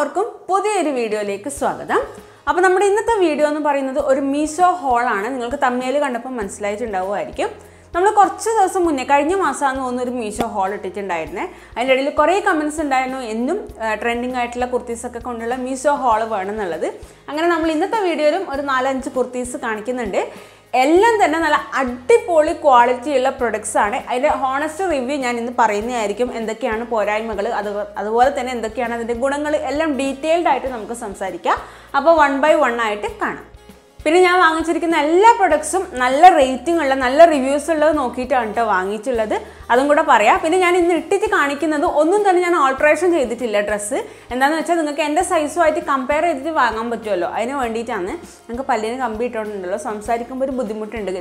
എല്ലാവർക്കും പുതിയൊരു വീഡിയോയിലേക്ക് സ്വാഗതം അപ്പോൾ നമ്മുടെ ഇന്നത്തെ വീഡിയോ എന്ന് പറയുന്നത് ഒരു മീഷോ ഹോളാണ് നിങ്ങൾക്ക് തമ്മിൽ കണ്ടപ്പോൾ മനസ്സിലായിട്ടുണ്ടാവുമായിരിക്കും നമ്മൾ കുറച്ച് ദിവസം മുന്നേ കഴിഞ്ഞ മാസമാണ് തോന്നുന്നു ഒരു മീഷോ ഹോൾ ഇട്ടിട്ടുണ്ടായിരുന്നത് അതിൻ്റെ ഇടയിൽ കുറേ കമൻസ് ഉണ്ടായിരുന്നു എന്നും ട്രെൻഡിങ് ആയിട്ടുള്ള കുർത്തീസൊക്കെ കൊണ്ടുള്ള മീഷോ ഹോൾ വേണമെന്നുള്ളത് അങ്ങനെ നമ്മൾ ഇന്നത്തെ വീഡിയോയിലും ഒരു നാലഞ്ച് കുർത്തീസ് കാണിക്കുന്നുണ്ട് എല്ലാം തന്നെ നല്ല അടിപൊളി ക്വാളിറ്റിയുള്ള പ്രൊഡക്ട്സ് ആണ് അതിൻ്റെ ഹോണസ്റ്റ് റിവ്യൂ ഞാൻ ഇന്ന് പറയുന്നതായിരിക്കും എന്തൊക്കെയാണ് പോരായ്മകൾ അത് അതുപോലെ തന്നെ എന്തൊക്കെയാണ് അതിൻ്റെ ഗുണങ്ങൾ എല്ലാം ഡീറ്റെയിൽഡായിട്ട് ആയിട്ട് നമുക്ക് സംസാരിക്കാം അപ്പോൾ വൺ ബൈ വൺ ആയിട്ട് കാണാം പിന്നെ ഞാൻ വാങ്ങിച്ചിരിക്കുന്ന എല്ലാ പ്രൊഡക്ട്സും നല്ല റേറ്റിംഗ് ഉള്ള നല്ല റിവ്യൂസ് ഉള്ളത് നോക്കിയിട്ടാണ് കേട്ടോ വാങ്ങിച്ചുള്ളത് അതും കൂടെ പറയാം പിന്നെ ഞാൻ ഇന്ന് ഇട്ടിട്ട് കാണിക്കുന്നത് ഒന്നും തന്നെ ഞാൻ ഓൾട്രേഷൻ ചെയ്തിട്ടില്ല ഡ്രസ്സ് എന്താണെന്ന് വെച്ചാൽ നിങ്ങൾക്ക് എൻ്റെ സൈസുമായിട്ട് കമ്പയർ ചെയ്തിട്ട് വാങ്ങാൻ പറ്റുമല്ലോ അതിന് വേണ്ടിയിട്ടാണ് ഞങ്ങൾക്ക് പല്ലിന് കമ്പി ഇട്ടുകൊണ്ടുണ്ടല്ലോ സംസാരിക്കുമ്പോൾ ഒരു ബുദ്ധിമുട്ടുണ്ട്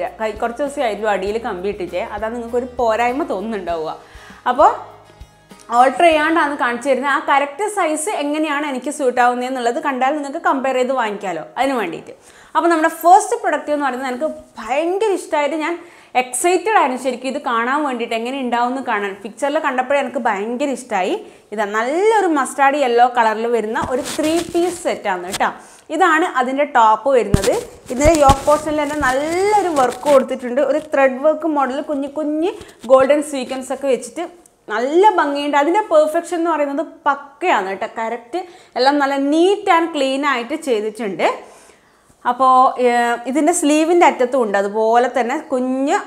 കുറച്ച് ദിവസമായിരുന്നു അടിയിൽ കമ്പി ഇട്ടിട്ടേ അതാണ് നിങ്ങൾക്ക് ഒരു പോരായ്മ തോന്നുന്നുണ്ടാവുക അപ്പോൾ ഓൾട്ടർ ചെയ്യാണ്ടാണ് കാണിച്ചു തരുന്നത് ആ കറക്റ്റ് സൈസ് എങ്ങനെയാണ് എനിക്ക് സ്യൂട്ട് ആവുന്നത് എന്നുള്ളത് കണ്ടാൽ നിങ്ങൾക്ക് കമ്പയർ ചെയ്ത് വാങ്ങിക്കാമല്ലോ അതിന് വേണ്ടിയിട്ട് അപ്പോൾ നമ്മുടെ ഫസ്റ്റ് പ്രൊഡക്റ്റ് എന്ന് പറയുന്നത് എനിക്ക് ഭയങ്കര ഇഷ്ടമായിട്ട് ഞാൻ എക്സൈറ്റഡ് ആയിരുന്നു ശരിക്കും ഇത് കാണാൻ വേണ്ടിയിട്ട് എങ്ങനെ ഉണ്ടാവുമെന്ന് കാണാൻ പിക്ചറിൽ കണ്ടപ്പോഴേ എനിക്ക് ഭയങ്കര ഇഷ്ടമായി ഇതാ നല്ലൊരു മസ്റ്റാർഡ് യെല്ലോ കളറിൽ വരുന്ന ഒരു ത്രീ പീസ് സെറ്റാണ് കേട്ടോ ഇതാണ് അതിൻ്റെ ടോപ്പ് വരുന്നത് ഇതിൻ്റെ യോക്ക് പോർഷനിൽ തന്നെ നല്ലൊരു വർക്ക് കൊടുത്തിട്ടുണ്ട് ഒരു ത്രെഡ് വർക്ക് മോഡൽ കുഞ്ഞു കുഞ്ഞ് ഗോൾഡൻ സീക്വൻസ് ഒക്കെ വെച്ചിട്ട് നല്ല ഭംഗിയുണ്ട് അതിൻ്റെ പെർഫെക്ഷൻ എന്ന് പറയുന്നത് പക്കയാണ് കേട്ടോ കറക്റ്റ് എല്ലാം നല്ല നീറ്റ് ആൻഡ് ക്ലീൻ ആയിട്ട് ചെയ്തിട്ടുണ്ട് അപ്പോൾ ഇതിൻ്റെ സ്ലീവിൻ്റെ അറ്റത്തും ഉണ്ട് അതുപോലെ തന്നെ കുഞ്ഞ്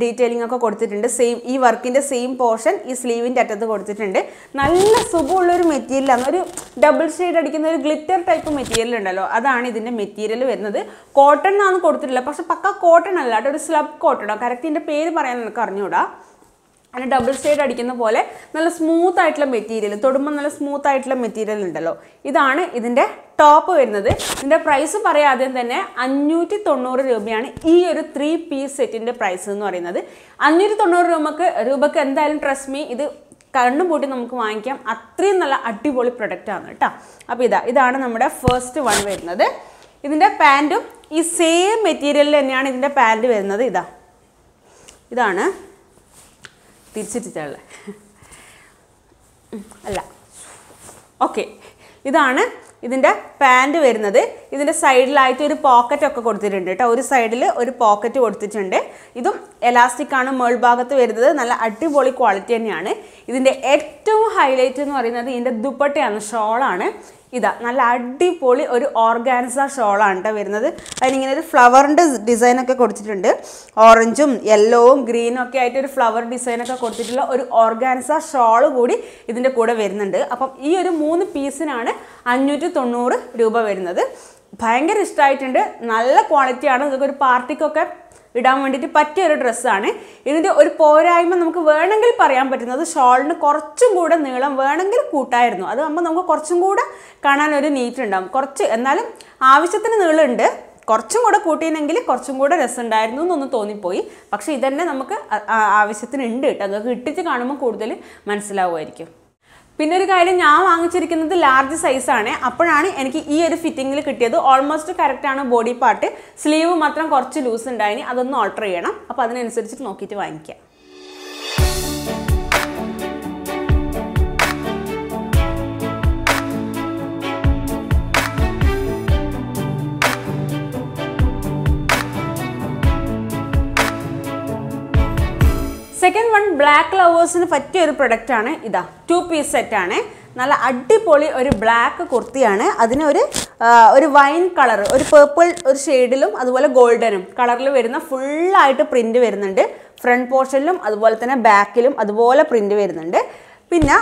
ഡീറ്റെയിലിംഗ് ഒക്കെ കൊടുത്തിട്ടുണ്ട് സെയിം ഈ വർക്കിൻ്റെ സെയിം പോർഷൻ ഈ സ്ലീവിൻ്റെ അറ്റത്ത് കൊടുത്തിട്ടുണ്ട് നല്ല സുഖമുള്ളൊരു മെറ്റീരിയലാണ് ഒരു ഡബിൾ ഷെയ്ഡ് അടിക്കുന്ന ഒരു ഗ്ലിറ്റർ ടൈപ്പ് മെറ്റീരിയൽ ഉണ്ടല്ലോ അതാണ് ഇതിൻ്റെ മെറ്റീരിയൽ വരുന്നത് കോട്ടൺ ആണ് കൊടുത്തിട്ടില്ല പക്ഷെ പക്ക കോട്ടൺ അല്ല ഒരു സ്ലബ് കോട്ടണോ കറക്റ്റ് ഇതിൻ്റെ പേര് പറയാൻ നിനക്ക് അറിഞ്ഞുകൂടാ അല്ല ഡബിൾ ഷെയ്ഡ് അടിക്കുന്ന പോലെ നല്ല സ്മൂത്ത് ആയിട്ടുള്ള മെറ്റീരിയൽ തൊടുമ്പോൾ നല്ല സ്മൂത്ത് ആയിട്ടുള്ള മെറ്റീരിയൽ ഉണ്ടല്ലോ ഇതാണ് ഇതിൻ്റെ ടോപ്പ് വരുന്നത് ഇതിൻ്റെ പ്രൈസ് പറയാതെ തന്നെ അഞ്ഞൂറ്റി തൊണ്ണൂറ് രൂപയാണ് ഈ ഒരു ത്രീ പീസ് സെറ്റിൻ്റെ പ്രൈസ് എന്ന് പറയുന്നത് അഞ്ഞൂറ്റി തൊണ്ണൂറ് രൂപക്ക് രൂപക്ക് എന്തായാലും ട്രസ്റ്റ് മീ ഇത് കണ്ണും പൂട്ടി നമുക്ക് വാങ്ങിക്കാം അത്രയും നല്ല അടിപൊളി പ്രൊഡക്റ്റ് ആണ് കേട്ടോ അപ്പോൾ ഇതാ ഇതാണ് നമ്മുടെ ഫസ്റ്റ് വൺ വരുന്നത് ഇതിൻ്റെ പാൻറ്റും ഈ സെയിം മെറ്റീരിയലിൽ തന്നെയാണ് ഇതിൻ്റെ പാൻറ്റ് വരുന്നത് ഇതാ ഇതാണ് തിരിച്ചിട്ടിട്ടുള്ളത് അല്ല ഓക്കെ ഇതാണ് ഇതിൻ്റെ പാൻറ് വരുന്നത് ഇതിൻ്റെ സൈഡിലായിട്ട് ഒരു പോക്കറ്റൊക്കെ കൊടുത്തിട്ടുണ്ട് കേട്ടോ ഒരു സൈഡിൽ ഒരു പോക്കറ്റ് കൊടുത്തിട്ടുണ്ട് ഇതും എലാസ്റ്റിക്കാണ് ഭാഗത്ത് വരുന്നത് നല്ല അടിപൊളി ക്വാളിറ്റി തന്നെയാണ് ഇതിൻ്റെ ഏറ്റവും ഹൈലൈറ്റ് എന്ന് പറയുന്നത് ഇതിൻ്റെ ദുപ്പട്ടയാണ് ഷോളാണ് ഇതാ നല്ല അടിപൊളി ഒരു ഓർഗാൻസ ഷോളാണ് കേട്ടോ വരുന്നത് അതിനിങ്ങനെ ഒരു ഫ്ലവറിൻ്റെ ഡിസൈനൊക്കെ കൊടുത്തിട്ടുണ്ട് ഓറഞ്ചും യെല്ലോവും ഗ്രീനും ഒക്കെ ആയിട്ട് ഒരു ഫ്ലവർ ഡിസൈനൊക്കെ കൊടുത്തിട്ടുള്ള ഒരു ഓർഗാൻസ ഷോൾ കൂടി ഇതിൻ്റെ കൂടെ വരുന്നുണ്ട് അപ്പം ഈ ഒരു മൂന്ന് പീസിനാണ് അഞ്ഞൂറ്റി തൊണ്ണൂറ് രൂപ വരുന്നത് ഭയങ്കര ഇഷ്ടമായിട്ടുണ്ട് നല്ല ക്വാളിറ്റിയാണ് നിങ്ങൾക്ക് ഒരു പാർട്ടിക്കൊക്കെ ഇടാൻ വേണ്ടിയിട്ട് പറ്റിയ ഒരു ഡ്രസ്സാണ് ഇതിൻ്റെ ഒരു പോരായ്മ നമുക്ക് വേണമെങ്കിൽ പറയാൻ പറ്റുന്നത് ഷോളിന് കുറച്ചും കൂടെ നീളം വേണമെങ്കിൽ കൂട്ടായിരുന്നു അത് നമ്മൾ നമുക്ക് കുറച്ചും കൂടെ കാണാൻ ഒരു നീറ്റ് ഉണ്ടാകും കുറച്ച് എന്നാലും ആവശ്യത്തിന് നീളമുണ്ട് കുറച്ചും കൂടെ കൂട്ടിയിരുന്നെങ്കിൽ കുറച്ചും കൂടെ രസമുണ്ടായിരുന്നു എന്നൊന്ന് തോന്നിപ്പോയി പക്ഷേ ഇതന്നെ നമുക്ക് ആവശ്യത്തിന് ഉണ്ട് കേട്ടോ നിങ്ങൾക്ക് ഇട്ടിച്ച് കാണുമ്പോൾ കൂടുതൽ മനസ്സിലാവുമായിരിക്കും പിന്നെ ഒരു കാര്യം ഞാൻ വാങ്ങിച്ചിരിക്കുന്നത് ലാർജ് സൈസാണ് അപ്പോഴാണ് എനിക്ക് ഈ ഒരു ഫിറ്റിങ്ങിൽ കിട്ടിയത് ഓൾമോസ്റ്റ് കറക്റ്റാണ് ബോഡി പാർട്ട് സ്ലീവ് മാത്രം കുറച്ച് ലൂസ് ഉണ്ടായിനി അതൊന്ന് ഓൾട്ടർ ചെയ്യണം അപ്പോൾ അതിനനുസരിച്ചിട്ട് നോക്കിയിട്ട് വാങ്ങിക്കാം ബ്ലാക്ക് ലവേഴ്സിന് പറ്റിയ ഒരു പ്രൊഡക്റ്റാണ് ഇതാ ടു പീസ് സെറ്റാണ് നല്ല അടിപൊളി ഒരു ബ്ലാക്ക് കുർത്തിയാണ് അതിന് ഒരു ഒരു വൈൻ കളർ ഒരു പേർപ്പിൾ ഒരു ഷെയ്ഡിലും അതുപോലെ ഗോൾഡനും കളറിൽ വരുന്ന ഫുള്ളായിട്ട് പ്രിൻ്റ് വരുന്നുണ്ട് ഫ്രണ്ട് പോർഷനിലും അതുപോലെ തന്നെ ബാക്കിലും അതുപോലെ പ്രിൻ്റ് വരുന്നുണ്ട് പിന്നെ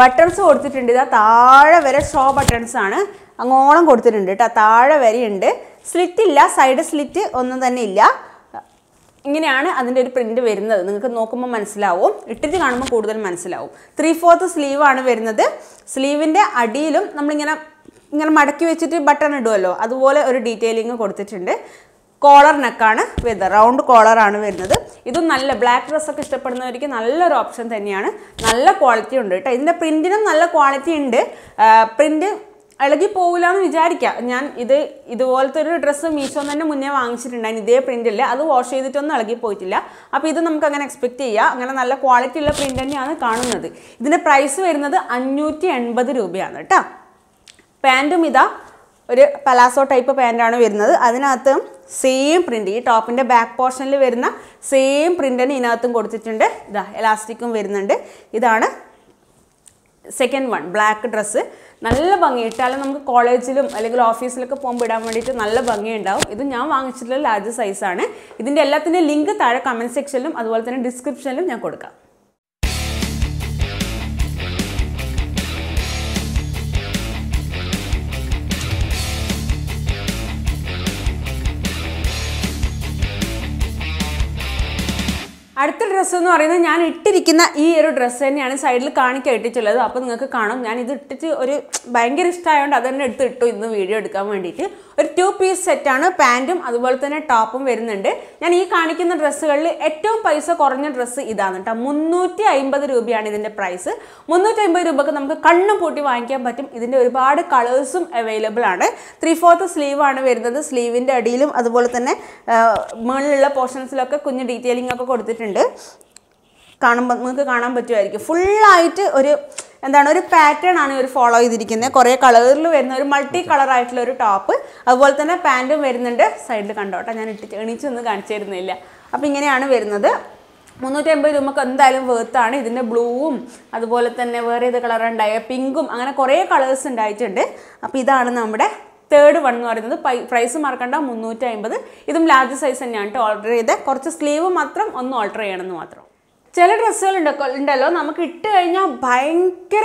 ബട്ടൺസ് കൊടുത്തിട്ടുണ്ട് ഇതാ താഴെ വരെ ഷോ ബട്ടൺസ് ആണ് അങ്ങോളം കൊടുത്തിട്ടുണ്ട് കേട്ടോ താഴെ വരെയുണ്ട് സ്ലിറ്റ് ഇല്ല സൈഡ് സ്ലിറ്റ് ഒന്നും തന്നെ ഇല്ല ഇങ്ങനെയാണ് അതിൻ്റെ ഒരു പ്രിൻറ്റ് വരുന്നത് നിങ്ങൾക്ക് നോക്കുമ്പോൾ മനസ്സിലാവും ഇട്ടിട്ട് കാണുമ്പോൾ കൂടുതൽ മനസ്സിലാവും ത്രീ ഫോർത്ത് സ്ലീവാണ് വരുന്നത് സ്ലീവിൻ്റെ അടിയിലും നമ്മളിങ്ങനെ ഇങ്ങനെ മടക്കി വെച്ചിട്ട് ബട്ടൺ ഇടുമല്ലോ അതുപോലെ ഒരു ഡീറ്റെയിലിങ് കൊടുത്തിട്ടുണ്ട് കോളർ നെക്കാണ് വരുന്നത് റൗണ്ട് കോളറാണ് വരുന്നത് ഇതും നല്ല ബ്ലാക്ക് ഡ്രസ്സൊക്കെ ഇഷ്ടപ്പെടുന്നവർക്ക് നല്ലൊരു ഓപ്ഷൻ തന്നെയാണ് നല്ല ക്വാളിറ്റി ഉണ്ട് കേട്ടോ ഇതിൻ്റെ പ്രിൻറ്റിനും നല്ല ക്വാളിറ്റി ഉണ്ട് പ്രിൻറ്റ് ഇളകി പോകില്ല എന്ന് വിചാരിക്കാം ഞാൻ ഇത് ഇതുപോലത്തെ ഒരു ഡ്രസ്സ് മീഷോ തന്നെ മുന്നേ വാങ്ങിച്ചിട്ടുണ്ടായിരുന്നു ഇതേ ഇല്ല അത് വാഷ് ചെയ്തിട്ടൊന്നും ഇളകി പോയിട്ടില്ല അപ്പോൾ ഇത് നമുക്ക് അങ്ങനെ എക്സ്പെക്റ്റ് ചെയ്യാം അങ്ങനെ നല്ല ക്വാളിറ്റി ഉള്ള പ്രിൻ്റ് തന്നെയാണ് കാണുന്നത് ഇതിൻ്റെ പ്രൈസ് വരുന്നത് അഞ്ഞൂറ്റി എൺപത് രൂപയാണ് കേട്ടോ പാൻറ്റും ഇതാ ഒരു പലാസോ ടൈപ്പ് പാൻറ്റാണ് വരുന്നത് അതിനകത്ത് സെയിം പ്രിൻറ്റ് ഈ ടോപ്പിൻ്റെ ബാക്ക് പോർഷനിൽ വരുന്ന സെയിം പ്രിൻ്റ് തന്നെ ഇതിനകത്തും കൊടുത്തിട്ടുണ്ട് ഇതാ എലാസ്റ്റിക്കും വരുന്നുണ്ട് ഇതാണ് സെക്കൻഡ് വൺ ബ്ലാക്ക് ഡ്രസ്സ് നല്ല ഭംഗി ഇട്ടാലും നമുക്ക് കോളേജിലും അല്ലെങ്കിൽ ഓഫീസിലൊക്കെ പോകുമ്പോൾ ഇടാൻ വേണ്ടിയിട്ട് നല്ല ഭംഗി ഉണ്ടാവും ഇത് ഞാൻ വാങ്ങിച്ചിട്ടുള്ള ലാർജ് സൈസാണ് ഇതിൻ്റെ എല്ലാത്തിൻ്റെയും ലിങ്ക് താഴെ കമൻറ്റ് സെക്ഷനിലും അതുപോലെ തന്നെ ഡിസ്ക്രിപ്ഷനിലും ഞാൻ കൊടുക്കാം അടുത്ത ഡ്രസ്സ് എന്ന് പറയുന്നത് ഞാൻ ഇട്ടിരിക്കുന്ന ഈ ഒരു ഡ്രസ്സ് തന്നെയാണ് സൈഡിൽ കാണിക്കാൻ ഇട്ടിട്ടുള്ളത് അപ്പോൾ നിങ്ങൾക്ക് കാണും ഞാൻ ഇത് ഇട്ടിട്ട് ഒരു ഭയങ്കര ഇഷ്ടമായതുകൊണ്ട് അത് തന്നെ എടുത്ത് ഇട്ടു ഇന്ന് വീഡിയോ എടുക്കാൻ വേണ്ടിയിട്ട് ഒരു ടു പീസ് സെറ്റാണ് പാൻറ്റും അതുപോലെ തന്നെ ടോപ്പും വരുന്നുണ്ട് ഞാൻ ഈ കാണിക്കുന്ന ഡ്രസ്സുകളിൽ ഏറ്റവും പൈസ കുറഞ്ഞ ഡ്രസ്സ് ഇതാണ് കേട്ടോ മുന്നൂറ്റി അമ്പത് രൂപയാണ് ഇതിൻ്റെ പ്രൈസ് മുന്നൂറ്റി അമ്പത് രൂപക്ക് നമുക്ക് കണ്ണും പൂട്ടി വാങ്ങിക്കാൻ പറ്റും ഇതിൻ്റെ ഒരുപാട് കളേഴ്സും അവൈലബിൾ ആണ് ത്രീ ഫോർത്ത് സ്ലീവ് ആണ് വരുന്നത് സ്ലീവിൻ്റെ അടിയിലും അതുപോലെ തന്നെ മുകളിലുള്ള പോർഷൻസിലൊക്കെ കുഞ്ഞ് ഡീറ്റെയിലിംഗ് ഒക്കെ കൊടുത്തിട്ടുണ്ട് വരുന്നുണ്ട് കാണുമ്പോൾ നിങ്ങൾക്ക് കാണാൻ പറ്റുമായിരിക്കും ഫുള്ളായിട്ട് ഒരു എന്താണ് ഒരു പാറ്റേൺ ആണ് ഇവർ ഫോളോ ചെയ്തിരിക്കുന്നത് കുറേ കളറിൽ വരുന്ന ഒരു മൾട്ടി കളർ ആയിട്ടുള്ള ഒരു ടോപ്പ് അതുപോലെ തന്നെ പാൻറ്റും വരുന്നുണ്ട് സൈഡിൽ കണ്ടോട്ടെ ഞാൻ ഇട്ടിട്ട് എണീച്ചൊന്നും കാണിച്ചു തരുന്നില്ല അപ്പോൾ ഇങ്ങനെയാണ് വരുന്നത് മുന്നൂറ്റി അമ്പത് രൂപക്ക് എന്തായാലും വേർത്താണ് ഇതിൻ്റെ ബ്ലൂവും അതുപോലെ തന്നെ വേറെ ഏത് കളർ ഉണ്ടായ പിങ്കും അങ്ങനെ കുറേ കളേഴ്സ് ഉണ്ടായിട്ടുണ്ട് അപ്പോൾ ഇതാണ് നമ്മുടെ തേർഡ് വൺ എന്ന് പറയുന്നത് പ്രൈസ് മറക്കണ്ട മുന്നൂറ്റി അമ്പത് ഇതും ലാർജ് സൈസ് തന്നെയാണ് കേട്ടോ ഓർഡർ ചെയ്ത് കുറച്ച് സ്ലീവ് മാത്രം ഒന്ന് ഓർഡർ ചെയ്യണമെന്ന് മാത്രം ചില ഡ്രസ്സുകൾ ഉണ്ടല്ലോ നമുക്ക് ഇട്ട് കഴിഞ്ഞാൽ ഭയങ്കര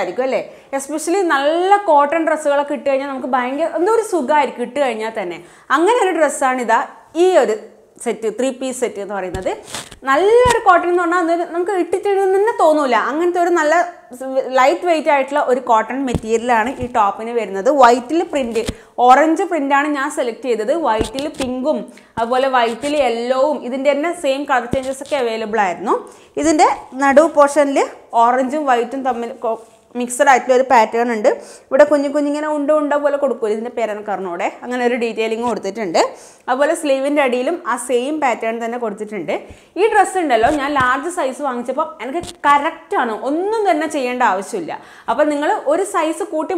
ആയിരിക്കും അല്ലേ എസ്പെഷ്യലി നല്ല കോട്ടൺ ഡ്രസ്സുകളൊക്കെ ഇട്ട് കഴിഞ്ഞാൽ നമുക്ക് ഭയങ്കര എന്തോ ഒരു സുഖമായിരിക്കും ഇട്ട് കഴിഞ്ഞാൽ തന്നെ അങ്ങനെ ഒരു ഡ്രസ്സാണ് ഇതാ ഈ ഒരു സെറ്റ് ത്രീ പീസ് സെറ്റ് എന്ന് പറയുന്നത് നല്ലൊരു കോട്ടൺ എന്ന് പറഞ്ഞാൽ നമുക്ക് ഇട്ടിട്ടിടുന്ന തന്നെ തോന്നൂല അങ്ങനത്തെ ഒരു നല്ല ലൈറ്റ് വെയിറ്റ് ആയിട്ടുള്ള ഒരു കോട്ടൺ മെറ്റീരിയലാണ് ഈ ടോപ്പിന് വരുന്നത് വൈറ്റിൽ പ്രിൻറ്റ് ഓറഞ്ച് പ്രിൻ്റാണ് ഞാൻ സെലക്ട് ചെയ്തത് വൈറ്റിൽ പിങ്കും അതുപോലെ വൈറ്റിൽ യെല്ലോവും ഇതിൻ്റെ തന്നെ സെയിം കളർ ചേഞ്ചസ് ഒക്കെ അവൈലബിൾ ആയിരുന്നു ഇതിൻ്റെ നടു പോർഷനിൽ ഓറഞ്ചും വൈറ്റും തമ്മിൽ മിക്സഡ് ആയിട്ടുള്ള ഒരു പാറ്റേൺ ഉണ്ട് ഇവിടെ കുഞ്ഞു കുഞ്ഞിങ്ങനെ ഉണ്ട ഉണ്ട പോലെ കൊടുക്കും ഇതിൻ്റെ പേരാണ് കർണോടെ അങ്ങനെ ഒരു ഡീറ്റെയിലിംഗ് കൊടുത്തിട്ടുണ്ട് അതുപോലെ സ്ലീവിൻ്റെ അടിയിലും ആ സെയിം പാറ്റേൺ തന്നെ കൊടുത്തിട്ടുണ്ട് ഈ ഡ്രസ്സ് ഉണ്ടല്ലോ ഞാൻ ലാർജ് സൈസ് വാങ്ങിച്ചപ്പോൾ എനിക്ക് കറക്റ്റാണ് ഒന്നും തന്നെ ചെയ്യേണ്ട ആവശ്യമില്ല അപ്പോൾ നിങ്ങൾ ഒരു സൈസ് കൂട്ടി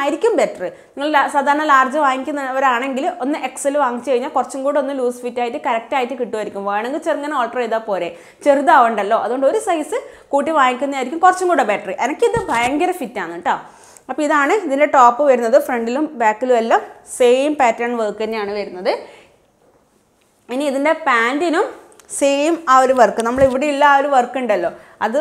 ആയിരിക്കും ബെറ്റർ നിങ്ങൾ സാധാരണ ലാർജ് വാങ്ങിക്കുന്നവരാണെങ്കിൽ ഒന്ന് എക്സൽ വാങ്ങിച്ചു കഴിഞ്ഞാൽ കുറച്ചും കൂടെ ഒന്ന് ലൂസ് ഫിറ്റ് ആയിട്ട് കറക്റ്റ് ആയിട്ട് കിട്ടുമായിരിക്കും വേണമെങ്കിൽ ചെറുങ്ങനെ ഓൾട്ടർ ചെയ്താൽ പോരെ ചെറുതാവണ്ടല്ലോ അതുകൊണ്ട് ഒരു സൈസ് കൂട്ടി വാങ്ങിക്കുന്നതായിരിക്കും കുറച്ചും കൂടെ ബെറ്റർ എനിക്കിത് ഭയങ്കര ഫിറ്റാണ് കേട്ടോ അപ്പോൾ ഇതാണ് ഇതിൻ്റെ ടോപ്പ് വരുന്നത് ഫ്രണ്ടിലും ബാക്കിലും എല്ലാം സെയിം പാറ്റേൺ വർക്ക് തന്നെയാണ് വരുന്നത് ഇനി ഇതിൻ്റെ പാൻറ്റിനും സെയിം ആ ഒരു വർക്ക് നമ്മൾ ഇവിടെയുള്ള ആ ഒരു വർക്ക് ഉണ്ടല്ലോ അത്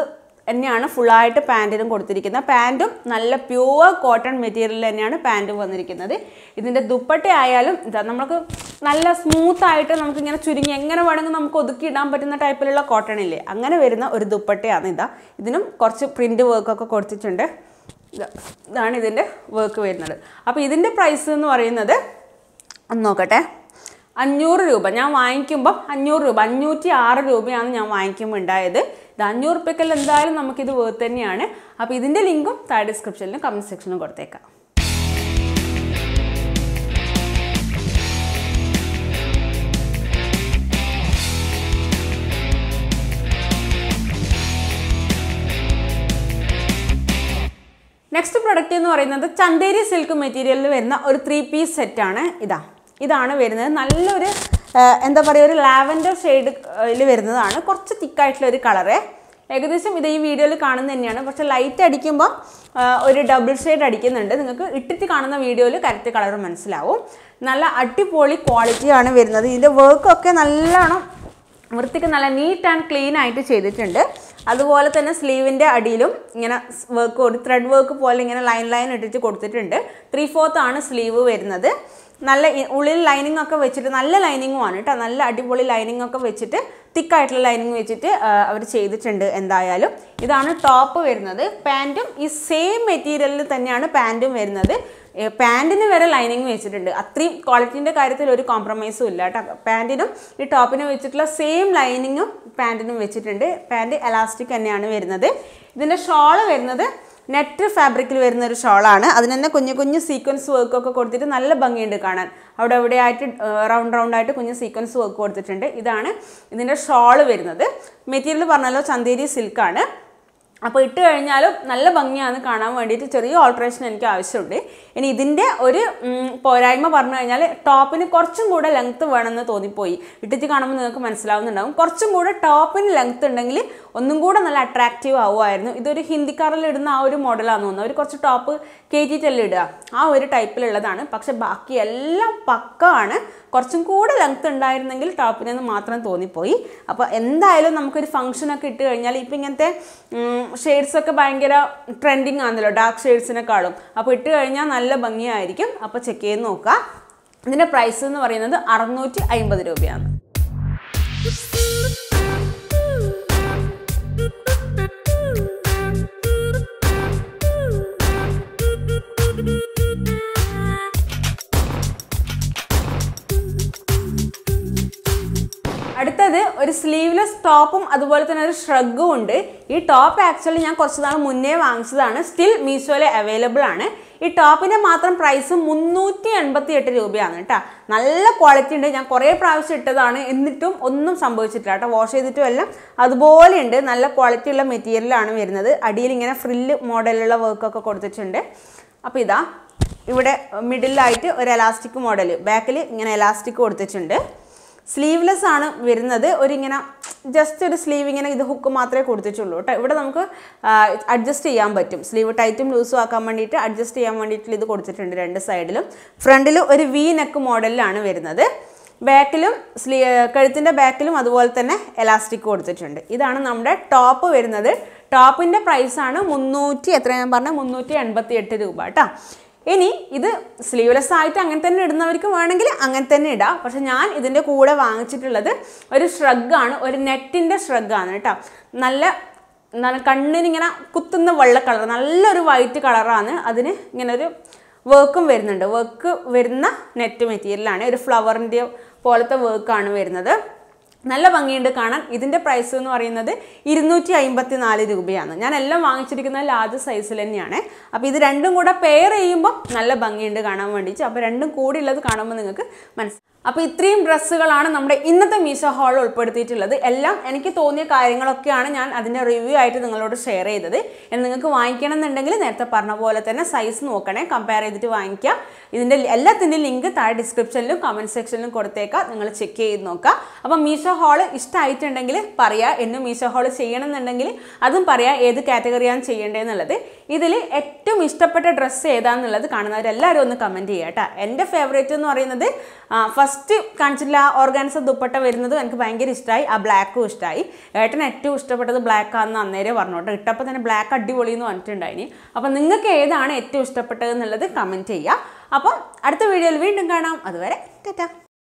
തന്നെയാണ് ഫുള്ളായിട്ട് പാൻറ്റിനും കൊടുത്തിരിക്കുന്നത് പാൻറ്റും നല്ല പ്യുവർ കോട്ടൺ മെറ്റീരിയൽ തന്നെയാണ് പാൻറ്റും വന്നിരിക്കുന്നത് ഇതിൻ്റെ ദുപ്പട്ട ആയാലും ഇതാ നമുക്ക് നല്ല സ്മൂത്തായിട്ട് നമുക്കിങ്ങനെ ചുരുങ്ങി എങ്ങനെ വേണമെങ്കിൽ നമുക്ക് ഒതുക്കി ഇടാൻ പറ്റുന്ന ടൈപ്പിലുള്ള കോട്ടൺ ഇല്ലേ അങ്ങനെ വരുന്ന ഒരു ദുപ്പട്ടയാണ് ഇതാ ഇതിനും കുറച്ച് പ്രിൻറ്റ് വർക്കൊക്കെ കൊടുത്തിട്ടുണ്ട് ഇതാണ് ഇതിൻ്റെ വർക്ക് വരുന്നത് അപ്പോൾ ഇതിൻ്റെ പ്രൈസ് എന്ന് പറയുന്നത് ഒന്ന് നോക്കട്ടെ അഞ്ഞൂറ് രൂപ ഞാൻ വാങ്ങിക്കുമ്പം അഞ്ഞൂറ് രൂപ അഞ്ഞൂറ്റി ആറ് രൂപയാണ് ഞാൻ വാങ്ങിക്കുമ്പോൾ ഉണ്ടായത് ഇത് അഞ്ഞൂറ് റുപ്യക്കൽ എന്തായാലും നമുക്കിത് വേർത്ത് തന്നെയാണ് അപ്പോൾ ഇതിൻ്റെ ലിങ്കും താഴെ ഡിസ്ക്രിപ്ഷനിലും കമൻറ്റ് സെക്ഷനിലും കൊടുത്തേക്കാം നെക്സ്റ്റ് പ്രൊഡക്റ്റ് എന്ന് പറയുന്നത് ചന്തേരി സിൽക്ക് മെറ്റീരിയലിൽ വരുന്ന ഒരു ത്രീ പീസ് സെറ്റാണ് ഇതാ ഇതാണ് വരുന്നത് നല്ലൊരു എന്താ പറയുക ഒരു ലാവൻഡർ ഷെയ്ഡിൽ വരുന്നതാണ് കുറച്ച് തിക്കായിട്ടുള്ള ഒരു കളറ് ഏകദേശം ഇത് ഈ വീഡിയോയിൽ കാണുന്നത് തന്നെയാണ് പക്ഷെ ലൈറ്റ് അടിക്കുമ്പോൾ ഒരു ഡബിൾ ഷെയ്ഡ് അടിക്കുന്നുണ്ട് നിങ്ങൾക്ക് ഇട്ടിട്ട് കാണുന്ന വീഡിയോയിൽ കറക്റ്റ് കളർ മനസ്സിലാവും നല്ല അടിപൊളി ക്വാളിറ്റിയാണ് വരുന്നത് ഇതിൻ്റെ വർക്കൊക്കെ നല്ലോണം വൃത്തിക്ക് നല്ല നീറ്റ് ആൻഡ് ക്ലീൻ ആയിട്ട് ചെയ്തിട്ടുണ്ട് അതുപോലെ തന്നെ സ്ലീവിൻ്റെ അടിയിലും ഇങ്ങനെ വർക്ക് ഒരു ത്രെഡ് വർക്ക് പോലെ ഇങ്ങനെ ലൈൻ ലൈൻ ഇട്ടിട്ട് കൊടുത്തിട്ടുണ്ട് ത്രീ ഫോർത്ത് ആണ് സ്ലീവ് വരുന്നത് നല്ല ഉള്ളിൽ ലൈനിങ് ഒക്കെ വെച്ചിട്ട് നല്ല ആണ് കേട്ടോ നല്ല അടിപൊളി ലൈനിങ് ഒക്കെ വെച്ചിട്ട് തിക്കായിട്ടുള്ള ലൈനിങ് വെച്ചിട്ട് അവർ ചെയ്തിട്ടുണ്ട് എന്തായാലും ഇതാണ് ടോപ്പ് വരുന്നത് പാൻറ്റും ഈ സെയിം മെറ്റീരിയലിൽ തന്നെയാണ് പാൻറ്റും വരുന്നത് പാൻറ്റിന് വരെ ലൈനിങ് വെച്ചിട്ടുണ്ട് അത്രയും ക്വാളിറ്റിൻ്റെ കാര്യത്തിൽ ഒരു കോംപ്രമൈസും ഇല്ല കേട്ടോ പാൻറ്റിനും ഈ ടോപ്പിനും വെച്ചിട്ടുള്ള സെയിം ലൈനിങ്ങും പാൻറ്റിനും വെച്ചിട്ടുണ്ട് പാൻറ്റ് എലാസ്റ്റിക് തന്നെയാണ് വരുന്നത് ഇതിൻ്റെ ഷോള് വരുന്നത് നെറ്റ് ഫാബ്രിക്കിൽ വരുന്ന ഒരു ഷോളാണ് അതിന് തന്നെ കുഞ്ഞു കുഞ്ഞു സീക്വൻസ് വർക്കൊക്കെ കൊടുത്തിട്ട് നല്ല ഭംഗിയുണ്ട് കാണാൻ അവിടെ അവിടെ ആയിട്ട് റൗണ്ട് റൗണ്ട് ആയിട്ട് കുഞ്ഞു സീക്വൻസ് വർക്ക് കൊടുത്തിട്ടുണ്ട് ഇതാണ് ഇതിൻ്റെ ഷോൾ വരുന്നത് മെറ്റീരിയൽ പറഞ്ഞാലോ ചന്തേരി സിൽക്കാണ് അപ്പോൾ ഇട്ട് കഴിഞ്ഞാലും നല്ല ഭംഗിയാണ് കാണാൻ വേണ്ടിയിട്ട് ചെറിയ ഓൾട്രേഷൻ എനിക്ക് ആവശ്യമുണ്ട് ഇനി ഇതിൻ്റെ ഒരു പോരായ്മ പറഞ്ഞു കഴിഞ്ഞാൽ ടോപ്പിന് കുറച്ചും കൂടെ ലെങ്ത്ത് വേണമെന്ന് തോന്നിപ്പോയി ഇട്ടിട്ട് കാണുമ്പോൾ നിങ്ങൾക്ക് മനസ്സിലാവുന്നുണ്ടാവും കുറച്ചും കൂടെ ടോപ്പിന് ലെങ്ത്ത് ഉണ്ടെങ്കിൽ ഒന്നും കൂടെ നല്ല അട്രാക്റ്റീവ് ആവുമായിരുന്നു ഇതൊരു ഹിന്ദിക്കാരിൽ ഇടുന്ന ആ ഒരു മോഡലാണെന്ന് തോന്നുന്നു അവർ കുറച്ച് ടോപ്പ് കയറ്റിയിട്ടല്ലേ ഇടുക ആ ഒരു ടൈപ്പിലുള്ളതാണ് പക്ഷെ ബാക്കി എല്ലാം പക്കമാണ് കുറച്ചും കൂടെ ലെങ്ത്ത് ഉണ്ടായിരുന്നെങ്കിൽ ടോപ്പിനെന്ന് മാത്രം തോന്നിപ്പോയി അപ്പോൾ എന്തായാലും നമുക്കൊരു ഫംഗ്ഷനൊക്കെ ഇട്ട് കഴിഞ്ഞാൽ ഇപ്പം ഇങ്ങനത്തെ ഷെയ്ഡ്സ് ഒക്കെ ഭയങ്കര ട്രെൻഡിങ് ആണല്ലോ ഡാർക്ക് ഷെയ്ഡ്സിനെക്കാളും അപ്പോൾ ഇട്ട് കഴിഞ്ഞാൽ നല്ല ഭംഗിയായിരിക്കും അപ്പോൾ ചെക്ക് ചെയ്ത് നോക്കാം ഇതിൻ്റെ പ്രൈസ് എന്ന് പറയുന്നത് അറുന്നൂറ്റി അൻപത് രൂപയാണ് ടോപ്പും അതുപോലെ തന്നെ ഒരു ഷ്രഗും ഉണ്ട് ഈ ടോപ്പ് ആക്ച്വലി ഞാൻ കുറച്ച് നാൾ മുന്നേ വാങ്ങിച്ചതാണ് സ്റ്റിൽ മീഷോയിൽ അവൈലബിൾ ആണ് ഈ ടോപ്പിൻ്റെ മാത്രം പ്രൈസ് മുന്നൂറ്റി എൺപത്തി എട്ട് രൂപയാണ് കേട്ടോ നല്ല ക്വാളിറ്റി ഉണ്ട് ഞാൻ കുറേ പ്രാവശ്യം ഇട്ടതാണ് എന്നിട്ടും ഒന്നും സംഭവിച്ചിട്ടില്ല കേട്ടോ വാഷ് ചെയ്തിട്ടും എല്ലാം അതുപോലെ ഉണ്ട് നല്ല ഉള്ള മെറ്റീരിയലാണ് വരുന്നത് അടിയിൽ ഇങ്ങനെ ഫ്രില്ല് മോഡലുള്ള വർക്കൊക്കെ കൊടുത്തിട്ടുണ്ട് അപ്പോൾ ഇതാ ഇവിടെ മിഡിലായിട്ട് ഒരു എലാസ്റ്റിക് മോഡൽ ബാക്കിൽ ഇങ്ങനെ എലാസ്റ്റിക് കൊടുത്തിട്ടുണ്ട് സ്ലീവ്ലെസ് ആണ് വരുന്നത് ഒരിങ്ങനെ ജസ്റ്റ് ഒരു സ്ലീവ് ഇങ്ങനെ ഇത് ഹുക്ക് മാത്രമേ കൊടുത്തിട്ടുള്ളൂ കേട്ടോ ഇവിടെ നമുക്ക് അഡ്ജസ്റ്റ് ചെയ്യാൻ പറ്റും സ്ലീവ് ടൈറ്റും ലൂസും ആക്കാൻ വേണ്ടിയിട്ട് അഡ്ജസ്റ്റ് ചെയ്യാൻ വേണ്ടിയിട്ട് ഇത് കൊടുത്തിട്ടുണ്ട് രണ്ട് സൈഡിലും ഫ്രണ്ടിൽ ഒരു വി നെക്ക് മോഡലിലാണ് വരുന്നത് ബാക്കിലും സ്ലീ കഴുത്തിൻ്റെ ബാക്കിലും അതുപോലെ തന്നെ എലാസ്റ്റിക് കൊടുത്തിട്ടുണ്ട് ഇതാണ് നമ്മുടെ ടോപ്പ് വരുന്നത് ടോപ്പിൻ്റെ പ്രൈസാണ് മുന്നൂറ്റി എത്ര ഞാൻ പറഞ്ഞത് മുന്നൂറ്റി എൺപത്തി എട്ട് രൂപ കേട്ടോ ഇനി ഇത് സ്ലീവ്ലെസ് ആയിട്ട് അങ്ങനെ തന്നെ ഇടുന്നവർക്ക് വേണമെങ്കിൽ അങ്ങനെ തന്നെ ഇടാം പക്ഷെ ഞാൻ ഇതിൻ്റെ കൂടെ വാങ്ങിച്ചിട്ടുള്ളത് ഒരു ഷ്രഗാണ് ഒരു നെറ്റിൻ്റെ ഷ്രഗാണ് കേട്ടോ നല്ല കണ്ണിനിങ്ങനെ കുത്തുന്ന വെള്ള കളർ നല്ലൊരു വൈറ്റ് കളറാണ് അതിന് ഇങ്ങനെ ഒരു വർക്കും വരുന്നുണ്ട് വർക്ക് വരുന്ന നെറ്റ് മെറ്റീരിയലാണ് ഒരു ഫ്ലവറിൻ്റെ പോലത്തെ വർക്കാണ് വരുന്നത് നല്ല ഭംഗിയുണ്ട് കാണാൻ ഇതിൻ്റെ പ്രൈസ് എന്ന് പറയുന്നത് ഇരുന്നൂറ്റി അമ്പത്തി നാല് രൂപയാണ് ഞാൻ എല്ലാം വാങ്ങിച്ചിരിക്കുന്നത് ലാർജ് സൈസിൽ തന്നെയാണ് അപ്പോൾ ഇത് രണ്ടും കൂടെ പെയർ ചെയ്യുമ്പോൾ നല്ല ഭംഗിയുണ്ട് കാണാൻ വേണ്ടിയിട്ട് അപ്പോൾ രണ്ടും കൂടി ഉള്ളത് കാണുമ്പോൾ നിങ്ങൾക്ക് മനസ്സിലാക്കാം അപ്പോൾ ഇത്രയും ഡ്രസ്സുകളാണ് നമ്മുടെ ഇന്നത്തെ മീശോ ഹോൾ ഉൾപ്പെടുത്തിയിട്ടുള്ളത് എല്ലാം എനിക്ക് തോന്നിയ കാര്യങ്ങളൊക്കെയാണ് ഞാൻ അതിൻ്റെ റിവ്യൂ ആയിട്ട് നിങ്ങളോട് ഷെയർ ചെയ്തത് എന്ന് നിങ്ങൾക്ക് വാങ്ങിക്കണം എന്നുണ്ടെങ്കിൽ നേരത്തെ പറഞ്ഞ പോലെ തന്നെ സൈസ് നോക്കണേ കമ്പയർ ചെയ്തിട്ട് വാങ്ങിക്കുക ഇതിൻ്റെ എല്ലാത്തിൻ്റെ ലിങ്ക് താഴെ ഡിസ്ക്രിപ്ഷനിലും കമൻറ്റ് സെക്ഷനിലും കൊടുത്തേക്കാം നിങ്ങൾ ചെക്ക് ചെയ്ത് നോക്കുക അപ്പോൾ മീശോ ഹോൾ ഇഷ്ടമായിട്ടുണ്ടെങ്കിൽ പറയുക എന്നും മീശോ ഹോൾ ചെയ്യണം എന്നുണ്ടെങ്കിൽ അതും പറയുക ഏത് കാറ്റഗറിയാണ് ചെയ്യേണ്ടതെന്നുള്ളത് ഇതിൽ ഏറ്റവും ഇഷ്ടപ്പെട്ട ഡ്രസ്സ് ഏതാണെന്നുള്ളത് കാണുന്നവരെല്ലാവരും ഒന്ന് കമൻറ്റ് ചെയ്യാം കേട്ടോ എൻ്റെ ഫേവറേറ്റ് എന്ന് പറയുന്നത് ഫസ്റ്റ് ഫസ്റ്റ് കാണിച്ചില്ല ഓർഗാൻസ ദുപ്പട്ട വരുന്നത് എനിക്ക് ഭയങ്കര ഇഷ്ടമായി ആ ബ്ലാക്കും ഇഷ്ടമായി ഏട്ടൻ ഏറ്റവും ഇഷ്ടപ്പെട്ടത് ബ്ലാക്ക് ആണെന്ന് അന്നേരെ പറഞ്ഞോട്ടെ ഇട്ടപ്പോൾ തന്നെ ബ്ലാക്ക് അടിപൊളി എന്ന് പറഞ്ഞിട്ടുണ്ടായിന് അപ്പോൾ നിങ്ങൾക്ക് ഏതാണ് ഏറ്റവും ഇഷ്ടപ്പെട്ടത് എന്നുള്ളത് കമൻറ്റ് ചെയ്യുക അപ്പം അടുത്ത വീഡിയോയിൽ വീണ്ടും കാണാം അതുവരെ ടാറ്റാ